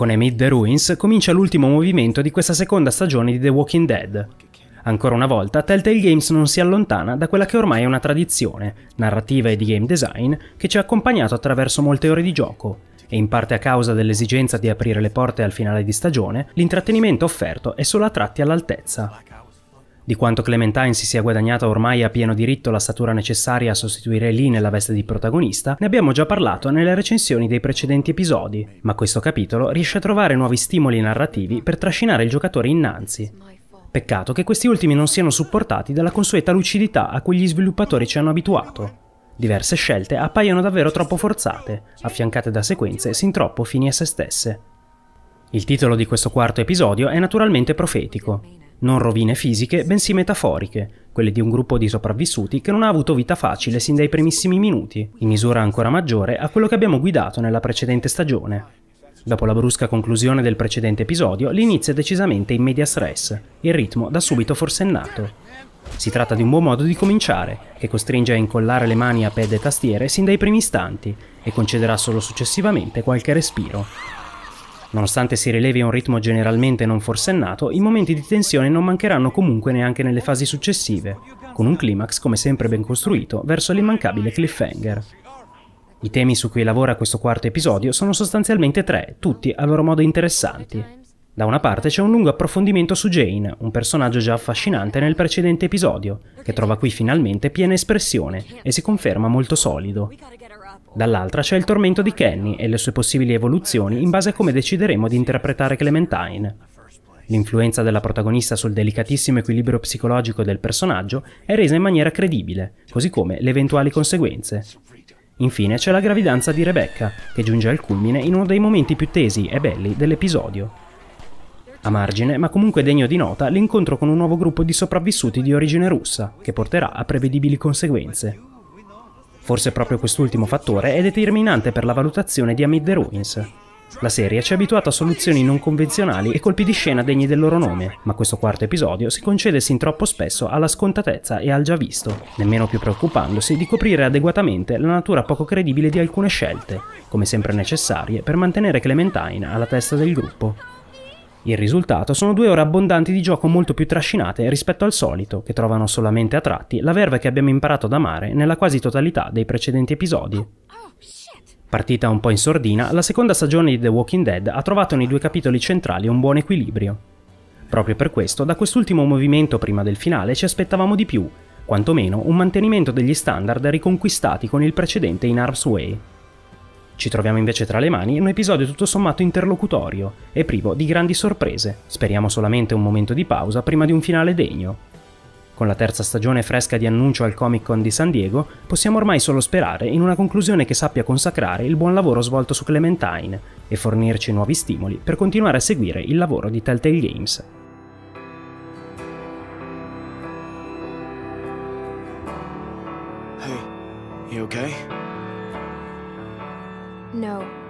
Con Amid the Ruins comincia l'ultimo movimento di questa seconda stagione di The Walking Dead. Ancora una volta, Telltale Games non si allontana da quella che ormai è una tradizione, narrativa e di game design, che ci ha accompagnato attraverso molte ore di gioco, e in parte a causa dell'esigenza di aprire le porte al finale di stagione, l'intrattenimento offerto è solo a tratti all'altezza di quanto Clementine si sia guadagnata ormai a pieno diritto la statura necessaria a sostituire Lee nella veste di protagonista, ne abbiamo già parlato nelle recensioni dei precedenti episodi, ma questo capitolo riesce a trovare nuovi stimoli narrativi per trascinare il giocatore innanzi. Peccato che questi ultimi non siano supportati dalla consueta lucidità a cui gli sviluppatori ci hanno abituato. Diverse scelte appaiono davvero troppo forzate, affiancate da sequenze sin troppo fini a se stesse. Il titolo di questo quarto episodio è naturalmente profetico, non rovine fisiche, bensì metaforiche, quelle di un gruppo di sopravvissuti che non ha avuto vita facile sin dai primissimi minuti, in misura ancora maggiore a quello che abbiamo guidato nella precedente stagione. Dopo la brusca conclusione del precedente episodio, l'inizio è decisamente in media stress, il ritmo da subito forsennato. Si tratta di un buon modo di cominciare, che costringe a incollare le mani a pad e tastiere sin dai primi istanti e concederà solo successivamente qualche respiro, Nonostante si rilevi un ritmo generalmente non forsennato, i momenti di tensione non mancheranno comunque neanche nelle fasi successive, con un climax come sempre ben costruito verso l'immancabile cliffhanger. I temi su cui lavora questo quarto episodio sono sostanzialmente tre, tutti a loro modo interessanti. Da una parte c'è un lungo approfondimento su Jane, un personaggio già affascinante nel precedente episodio, che trova qui finalmente piena espressione e si conferma molto solido. Dall'altra c'è il tormento di Kenny e le sue possibili evoluzioni in base a come decideremo di interpretare Clementine. L'influenza della protagonista sul delicatissimo equilibrio psicologico del personaggio è resa in maniera credibile, così come le eventuali conseguenze. Infine c'è la gravidanza di Rebecca, che giunge al culmine in uno dei momenti più tesi e belli dell'episodio. A margine, ma comunque degno di nota, l'incontro con un nuovo gruppo di sopravvissuti di origine russa, che porterà a prevedibili conseguenze. Forse proprio quest'ultimo fattore è determinante per la valutazione di Amid the Ruins. La serie ci ha abituato a soluzioni non convenzionali e colpi di scena degni del loro nome, ma questo quarto episodio si concede sin troppo spesso alla scontatezza e al già visto, nemmeno più preoccupandosi di coprire adeguatamente la natura poco credibile di alcune scelte, come sempre necessarie per mantenere Clementine alla testa del gruppo. Il risultato sono due ore abbondanti di gioco molto più trascinate rispetto al solito, che trovano solamente a tratti la verve che abbiamo imparato ad amare nella quasi totalità dei precedenti episodi. Oh, oh, Partita un po' in sordina, la seconda stagione di The Walking Dead ha trovato nei due capitoli centrali un buon equilibrio. Proprio per questo, da quest'ultimo movimento prima del finale ci aspettavamo di più, quantomeno un mantenimento degli standard riconquistati con il precedente in Arms Way. Ci troviamo invece tra le mani un episodio tutto sommato interlocutorio e privo di grandi sorprese. Speriamo solamente un momento di pausa prima di un finale degno. Con la terza stagione fresca di annuncio al Comic Con di San Diego, possiamo ormai solo sperare in una conclusione che sappia consacrare il buon lavoro svolto su Clementine e fornirci nuovi stimoli per continuare a seguire il lavoro di Telltale Games. Hey, you okay? No.